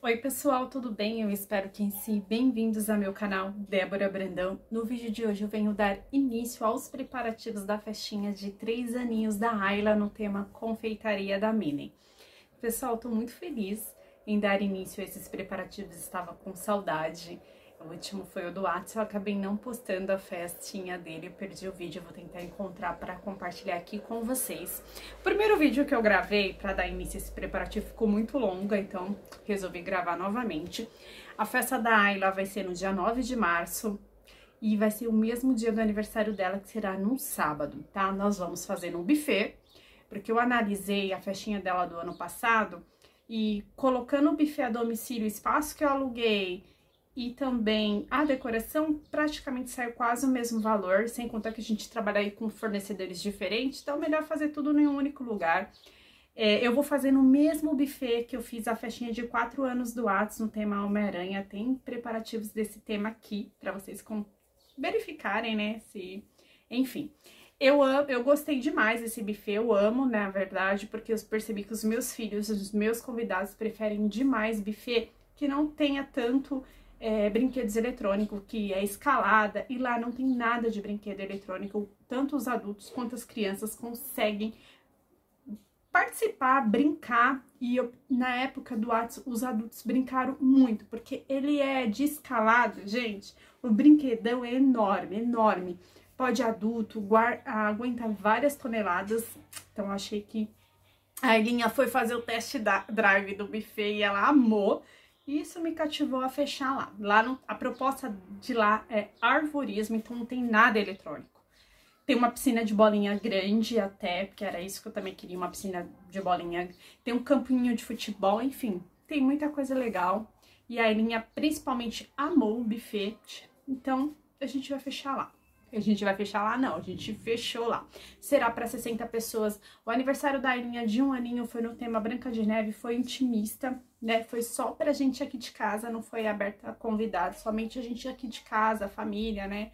Oi pessoal, tudo bem? Eu espero que sim. Bem-vindos ao meu canal Débora Brandão. No vídeo de hoje eu venho dar início aos preparativos da festinha de três aninhos da Ayla no tema Confeitaria da Minen. Pessoal, estou muito feliz em dar início a esses preparativos, estava com saudade. O último foi o do Atos, eu acabei não postando a festinha dele, perdi o vídeo, vou tentar encontrar para compartilhar aqui com vocês. O primeiro vídeo que eu gravei para dar início a esse preparativo ficou muito longo, então resolvi gravar novamente. A festa da Ayla vai ser no dia 9 de março, e vai ser o mesmo dia do aniversário dela, que será num sábado, tá? Nós vamos fazer um buffet, porque eu analisei a festinha dela do ano passado e colocando o buffet a domicílio, o espaço que eu aluguei, e também a decoração praticamente saiu quase o mesmo valor, sem contar que a gente trabalha aí com fornecedores diferentes, então é melhor fazer tudo em um único lugar. É, eu vou fazer no mesmo buffet que eu fiz a festinha de 4 anos do Atos no tema Homem-Aranha, tem preparativos desse tema aqui, para vocês com... verificarem, né, se... enfim... Eu, amo, eu gostei demais desse buffet, eu amo, na verdade, porque eu percebi que os meus filhos, os meus convidados preferem demais buffet que não tenha tanto é, brinquedos eletrônicos, que é escalada, e lá não tem nada de brinquedo eletrônico. Tanto os adultos quanto as crianças conseguem participar, brincar. E eu, na época do Whats, os adultos brincaram muito, porque ele é de escalada, gente. O brinquedão é enorme, enorme. Pode adulto, guarda, aguenta várias toneladas. Então achei que a Elinha foi fazer o teste da drive do buffet e ela amou. Isso me cativou a fechar lá. Lá no, a proposta de lá é arvorismo, então não tem nada eletrônico. Tem uma piscina de bolinha grande até, porque era isso que eu também queria, uma piscina de bolinha. Tem um campinho de futebol, enfim, tem muita coisa legal. E a Elinha principalmente amou o buffet, então a gente vai fechar lá a gente vai fechar lá? Não, a gente fechou lá. Será para 60 pessoas. O aniversário da Irinha de um aninho foi no tema Branca de Neve, foi intimista, né? Foi só pra gente aqui de casa, não foi aberta a convidados, somente a gente aqui de casa, família, né?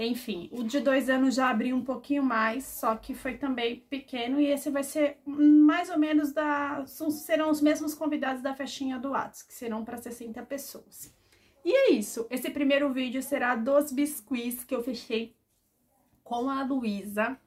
Enfim, o de dois anos já abriu um pouquinho mais, só que foi também pequeno e esse vai ser mais ou menos da. Serão os mesmos convidados da festinha do Atos, que serão para 60 pessoas. E é isso, esse primeiro vídeo será dos biscuits que eu fechei com a Luísa.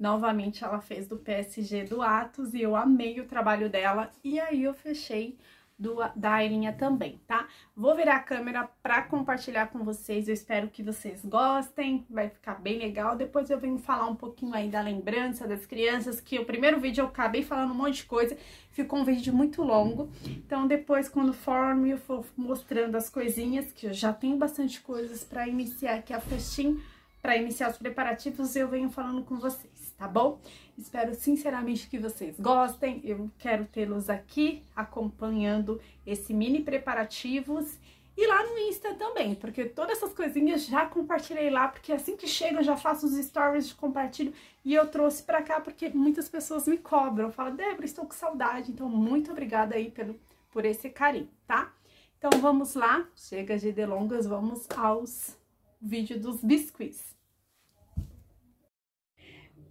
Novamente ela fez do PSG do Atos e eu amei o trabalho dela. E aí eu fechei do, da Ailinha também, tá? Vou virar a câmera para compartilhar com vocês, eu espero que vocês gostem, vai ficar bem legal. Depois eu venho falar um pouquinho aí da lembrança das crianças, que o primeiro vídeo eu acabei falando um monte de coisa, ficou um vídeo muito longo. Então depois, quando for, eu for mostrando as coisinhas, que eu já tenho bastante coisas para iniciar aqui a festinha, para iniciar os preparativos, eu venho falando com vocês tá bom? Espero sinceramente que vocês gostem. Eu quero tê-los aqui acompanhando esse mini preparativos e lá no Insta também, porque todas essas coisinhas já compartilhei lá, porque assim que chega eu já faço os stories de compartilho e eu trouxe para cá porque muitas pessoas me cobram, falam: "Débora, estou com saudade". Então, muito obrigada aí pelo por esse carinho, tá? Então, vamos lá, chega de delongas, vamos aos vídeo dos biscuits.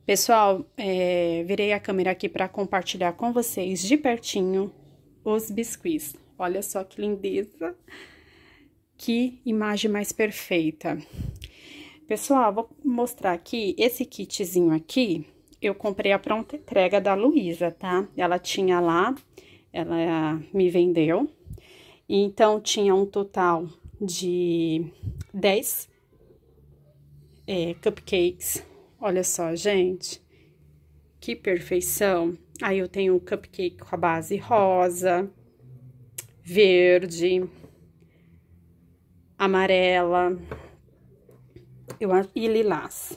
Pessoal, é, virei a câmera aqui para compartilhar com vocês de pertinho os biscuits. Olha só que lindeza, que imagem mais perfeita. Pessoal, vou mostrar aqui, esse kitzinho aqui, eu comprei a pronta entrega da Luísa, tá? Ela tinha lá, ela me vendeu, então tinha um total de 10 é, cupcakes Olha só, gente, que perfeição. Aí eu tenho um cupcake com a base rosa, verde, amarela eu, e lilás.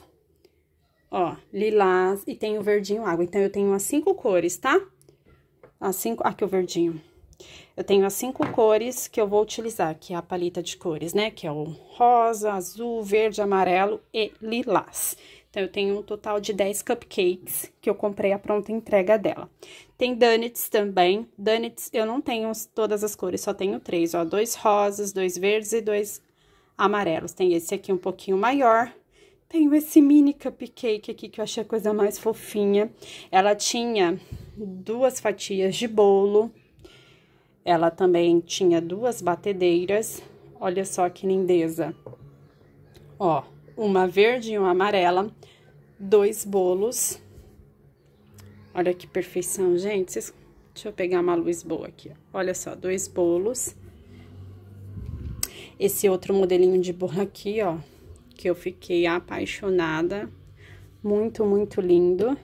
Ó, lilás e tem o verdinho água. Então, eu tenho as cinco cores, tá? As cinco... Aqui ah, é o verdinho. Eu tenho as cinco cores que eu vou utilizar, que é a paleta de cores, né? Que é o rosa, azul, verde, amarelo e lilás. Então, eu tenho um total de 10 cupcakes que eu comprei a pronta entrega dela. Tem donuts também. Donuts eu não tenho todas as cores, só tenho três, ó. Dois rosas, dois verdes e dois amarelos. Tem esse aqui um pouquinho maior. Tenho esse mini cupcake aqui que eu achei a coisa mais fofinha. Ela tinha duas fatias de bolo. Ela também tinha duas batedeiras. Olha só que lindeza. Ó uma verde e uma amarela, dois bolos. Olha que perfeição, gente. Deixa eu pegar uma luz boa aqui. Olha só, dois bolos. Esse outro modelinho de borra aqui, ó, que eu fiquei apaixonada. Muito, muito lindo.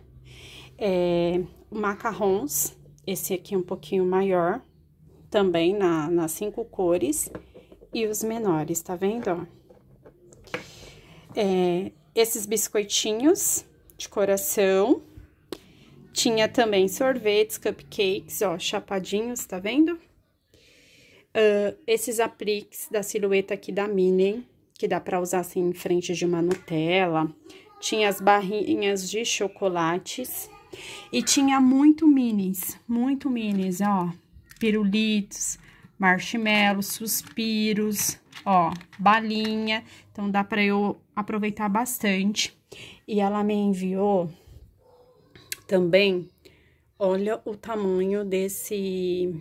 É, macarrons, esse aqui é um pouquinho maior, também na, nas cinco cores. E os menores, tá vendo, ó? é, esses biscoitinhos de coração. Tinha também sorvetes, cupcakes, ó, chapadinhos, tá vendo? Uh, esses apliques da silhueta aqui da minnie que dá pra usar assim em frente de uma Nutella. Tinha as barrinhas de chocolates. E tinha muito minis, muito minis, ó. Pirulitos, marshmallows, suspiros, ó, balinha. Então, dá pra eu aproveitar bastante. E ela me enviou também, olha o tamanho desse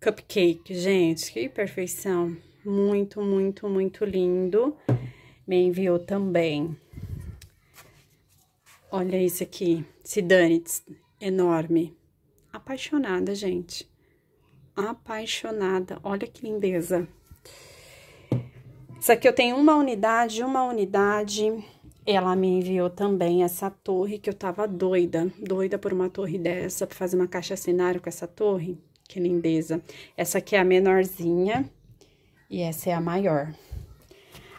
cupcake, gente. Que perfeição! Muito, muito, muito lindo. Me enviou também. Olha isso aqui, Cidanitz, enorme. Apaixonada, gente apaixonada. Olha que lindeza. Isso aqui eu tenho uma unidade, uma unidade. Ela me enviou também essa torre que eu tava doida, doida por uma torre dessa, pra fazer uma caixa cenário com essa torre. Que lindeza. Essa aqui é a menorzinha e essa é a maior.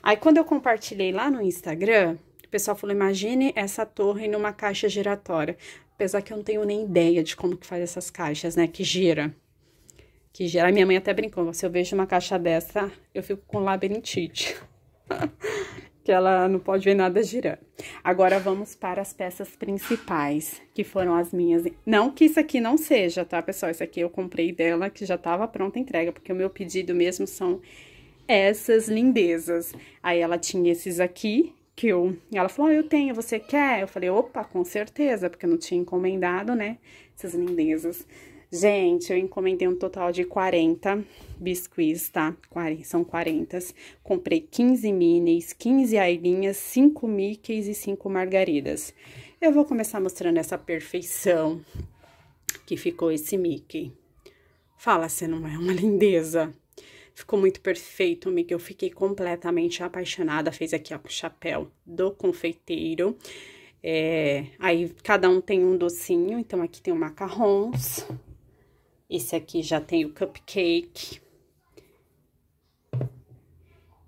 Aí, quando eu compartilhei lá no Instagram, o pessoal falou, imagine essa torre numa caixa giratória. Apesar que eu não tenho nem ideia de como que faz essas caixas, né, que gira que gera. Minha mãe até brincou, se eu vejo uma caixa dessa, eu fico com labirintite. que ela não pode ver nada girando. Agora vamos para as peças principais, que foram as minhas. Não que isso aqui não seja, tá, pessoal? Isso aqui eu comprei dela, que já estava pronta a entrega, porque o meu pedido mesmo são essas lindezas. Aí ela tinha esses aqui, que eu... Ela falou, oh, eu tenho, você quer? Eu falei, opa, com certeza, porque eu não tinha encomendado, né, essas lindezas. Gente, eu encomendei um total de 40 biscuits, tá? São 40. Comprei 15 minis, 15 ailinhas, 5 mickeys e 5 margaridas. Eu vou começar mostrando essa perfeição que ficou esse mickey. Fala, você não é uma lindeza? Ficou muito perfeito, Mickey. Eu fiquei completamente apaixonada. Fez aqui, ó, o chapéu do confeiteiro. É, aí, cada um tem um docinho. Então, aqui tem o macarrons, esse aqui já tem o cupcake.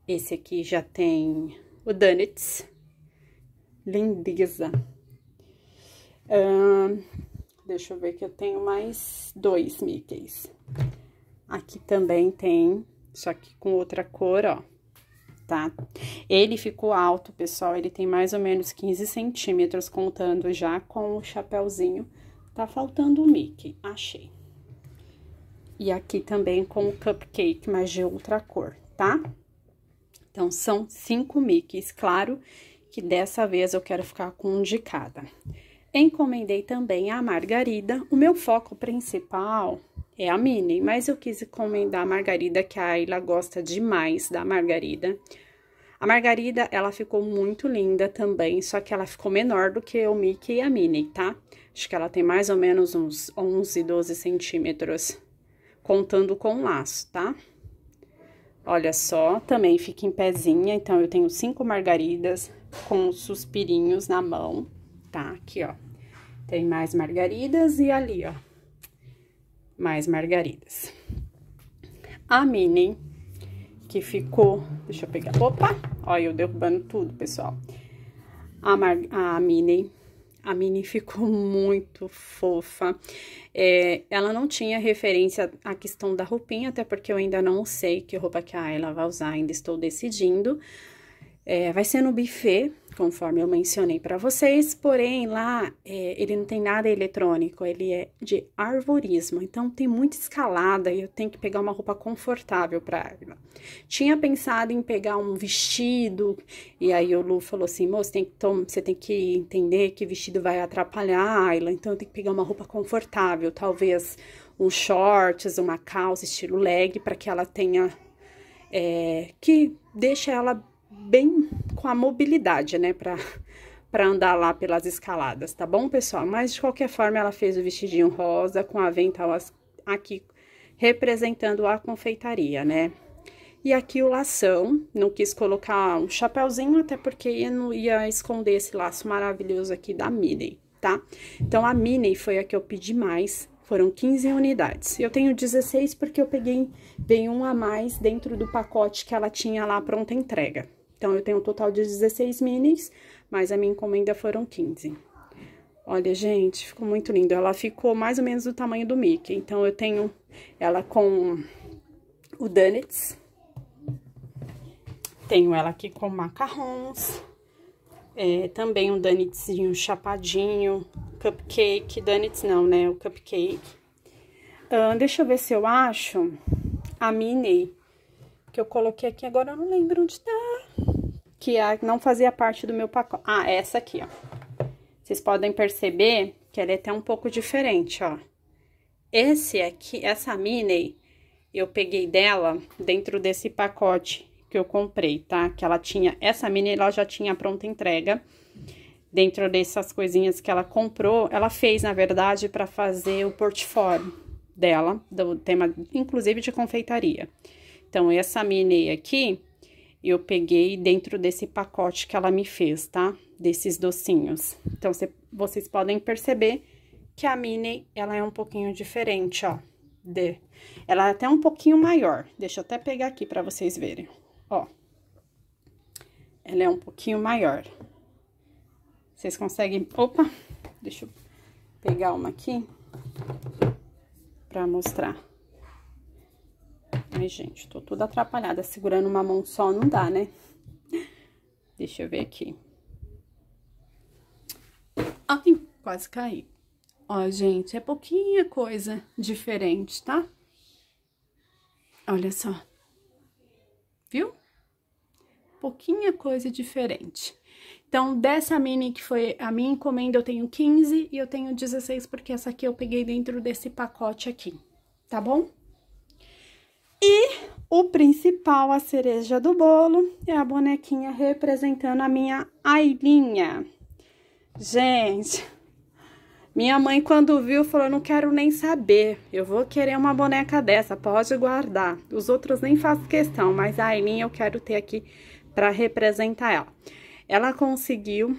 Esse aqui já tem o donuts. Lindeza. deixa eu ver que eu tenho mais dois Mickeys. Aqui também tem, só que com outra cor, ó, tá? Ele ficou alto, pessoal, ele tem mais ou menos 15 centímetros, contando já com o chapéuzinho. Tá faltando o Mickey, achei. E aqui também com o cupcake, mas de outra cor, tá? Então, são cinco mickeys, claro que dessa vez eu quero ficar com um de cada. Encomendei também a margarida. O meu foco principal é a mini, mas eu quis encomendar a margarida, que a Ayla gosta demais da margarida. A margarida, ela ficou muito linda também, só que ela ficou menor do que o Mickey e a Minnie, tá? Acho que ela tem mais ou menos uns 11, 12 centímetros contando com laço, tá? Olha só, também fica em pezinha, então eu tenho cinco margaridas com suspirinhos na mão, tá? Aqui, ó. Tem mais margaridas e ali, ó, mais margaridas. A mini, que ficou, deixa eu pegar, opa, olha eu derrubando tudo, pessoal. A, mar, a mini a mini ficou muito fofa. É, ela não tinha referência à questão da roupinha, até porque eu ainda não sei que roupa que a Ayla vai usar, ainda estou decidindo. É, vai ser no buffet, conforme eu mencionei para vocês, porém lá é, ele não tem nada eletrônico, ele é de arvorismo, então tem muita escalada e eu tenho que pegar uma roupa confortável para ela. Tinha pensado em pegar um vestido, e aí o Lu falou assim: moço, tem que, você tem que entender que vestido vai atrapalhar a então tem que pegar uma roupa confortável, talvez um shorts, uma calça estilo leg, para que ela tenha. É, que deixa ela bem com a mobilidade, né, pra, para andar lá pelas escaladas, tá bom, pessoal? Mas, de qualquer forma, ela fez o vestidinho rosa com a avental aqui, representando a confeitaria, né? E aqui o lação, não quis colocar um chapéuzinho, até porque ia, não ia esconder esse laço maravilhoso aqui da Minnie, tá? Então, a Minnie foi a que eu pedi mais, foram 15 unidades. Eu tenho 16 porque eu peguei, bem um a mais dentro do pacote que ela tinha lá pronta entrega, então, eu tenho um total de 16 minis, mas a minha encomenda foram 15. Olha, gente, ficou muito lindo. Ela ficou mais ou menos do tamanho do Mickey. Então, eu tenho ela com o Donuts. Tenho ela aqui com macarrons. É, também um donutzinho chapadinho. Cupcake. Donuts não, né? O cupcake. Uh, deixa eu ver se eu acho a mini que eu coloquei aqui. Agora eu não lembro onde tá. É que não fazia parte do meu pacote. Ah, essa aqui, ó. Vocês podem perceber que ela é até um pouco diferente, ó. Esse aqui, essa mini, eu peguei dela dentro desse pacote que eu comprei, tá? Que ela tinha, essa mini, ela já tinha pronta entrega. Dentro dessas coisinhas que ela comprou, ela fez, na verdade, para fazer o portfólio dela, do tema, inclusive, de confeitaria. Então, essa mini aqui, eu peguei dentro desse pacote que ela me fez, tá? Desses docinhos. Então, cê, vocês podem perceber que a mini, ela é um pouquinho diferente, ó. De, ela é até um pouquinho maior. Deixa eu até pegar aqui pra vocês verem, ó. Ela é um pouquinho maior. Vocês conseguem... Opa! Deixa eu pegar uma aqui pra mostrar. Ai, gente, tô toda atrapalhada. Segurando uma mão só não dá, né? Deixa eu ver aqui. Ai, quase caí. Ó, gente, é pouquinha coisa diferente, tá? Olha só. Viu? Pouquinha coisa diferente. Então, dessa mini que foi a minha encomenda, eu tenho 15 e eu tenho 16, porque essa aqui eu peguei dentro desse pacote aqui, tá bom? E o principal, a cereja do bolo, é a bonequinha representando a minha Ailinha. Gente, minha mãe quando viu falou, não quero nem saber, eu vou querer uma boneca dessa, pode guardar. Os outros nem faço questão, mas a Ailinha eu quero ter aqui para representar ela. Ela conseguiu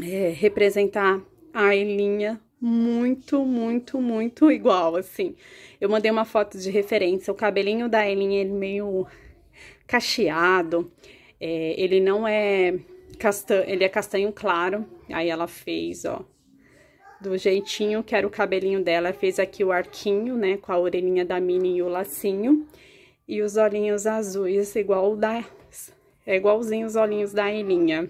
é, representar a Ailinha muito, muito, muito igual, assim. Eu mandei uma foto de referência, o cabelinho da Elinha, ele meio cacheado, é, ele não é castanho, ele é castanho claro, aí ela fez, ó, do jeitinho que era o cabelinho dela, fez aqui o arquinho, né, com a orelhinha da Minnie e o lacinho, e os olhinhos azuis, igual da, é igualzinho os olhinhos da Elinha.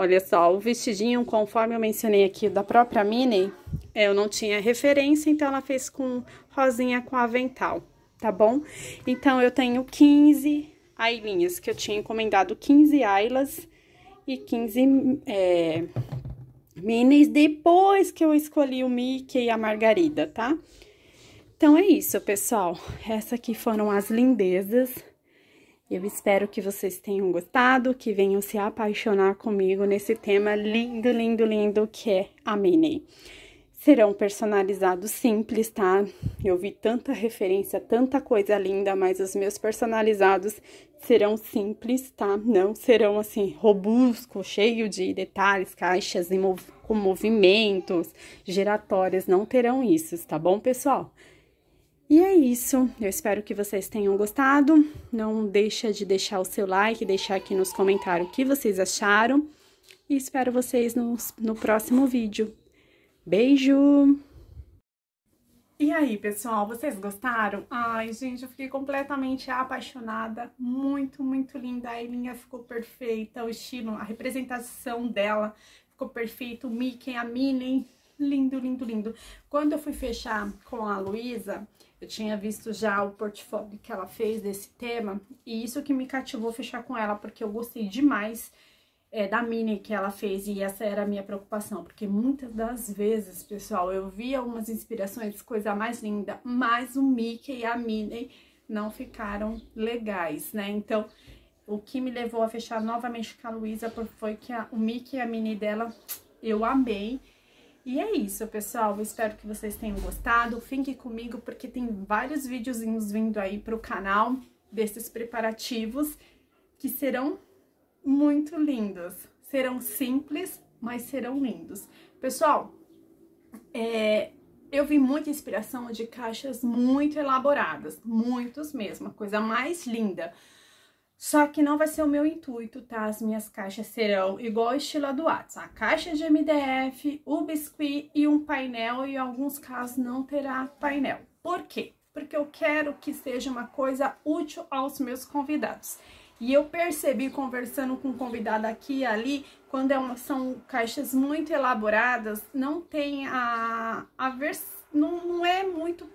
Olha só, o vestidinho, conforme eu mencionei aqui da própria Minnie, eu não tinha referência, então ela fez com rosinha com avental, tá bom? Então, eu tenho 15 ailinhas, que eu tinha encomendado 15 ailas e 15 é, minis depois que eu escolhi o Mickey e a Margarida, tá? Então, é isso, pessoal. Essas aqui foram as lindezas eu espero que vocês tenham gostado, que venham se apaixonar comigo nesse tema lindo, lindo, lindo que é a Mini. Serão personalizados simples, tá? Eu vi tanta referência, tanta coisa linda, mas os meus personalizados serão simples, tá? Não serão assim robusto, cheio de detalhes, caixas mov com movimentos, giratórias, não terão isso, tá bom, pessoal? E é isso. Eu espero que vocês tenham gostado. Não deixa de deixar o seu like, deixar aqui nos comentários o que vocês acharam. E espero vocês no, no próximo vídeo. Beijo! E aí, pessoal, vocês gostaram? Ai, gente, eu fiquei completamente apaixonada. Muito, muito linda. A Elinha ficou perfeita. O estilo, a representação dela ficou perfeito. O Mickey, a Minnie, lindo, lindo, lindo. Quando eu fui fechar com a Luísa, eu tinha visto já o portfólio que ela fez desse tema, e isso que me cativou fechar com ela, porque eu gostei demais é, da mini que ela fez, e essa era a minha preocupação, porque muitas das vezes, pessoal, eu via umas inspirações, coisa mais linda, mas o Mickey e a Minnie não ficaram legais, né? Então, o que me levou a fechar novamente com a Luísa foi que a, o Mickey e a Minnie dela eu amei, e é isso, pessoal. Eu espero que vocês tenham gostado. Fique comigo porque tem vários videozinhos vindo aí para o canal desses preparativos que serão muito lindos. Serão simples, mas serão lindos. Pessoal, é, eu vi muita inspiração de caixas muito elaboradas, muitos mesmo, a coisa mais linda. Só que não vai ser o meu intuito, tá? As minhas caixas serão igual ao estilo do Whats. A caixa de MDF, o biscuit e um painel, e em alguns casos não terá painel. Por quê? Porque eu quero que seja uma coisa útil aos meus convidados. E eu percebi conversando com um convidado aqui e ali, quando é uma, são caixas muito elaboradas, não tem a, a vers, não, não é muito,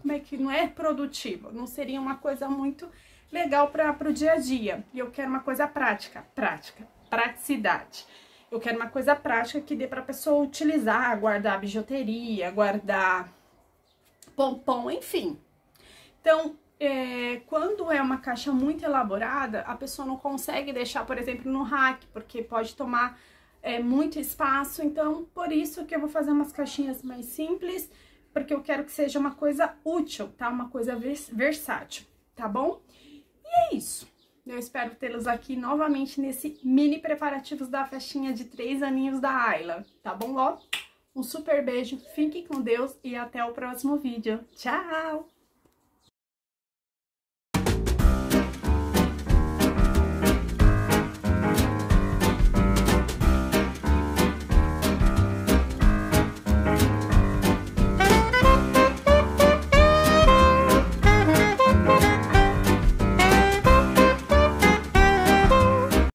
como é que, não é produtivo, não seria uma coisa muito legal para o dia a dia. E eu quero uma coisa prática, prática, praticidade. Eu quero uma coisa prática que dê para a pessoa utilizar, guardar bijuteria, guardar pompom, enfim. Então, é, quando é uma caixa muito elaborada, a pessoa não consegue deixar, por exemplo, no rack, porque pode tomar é, muito espaço. Então, por isso que eu vou fazer umas caixinhas mais simples, porque eu quero que seja uma coisa útil, tá? Uma coisa vers versátil, tá bom? E é isso. Eu espero tê-los aqui novamente nesse mini preparativos da festinha de três aninhos da Ayla. Tá bom, Ló? Um super beijo, fique com Deus e até o próximo vídeo. Tchau!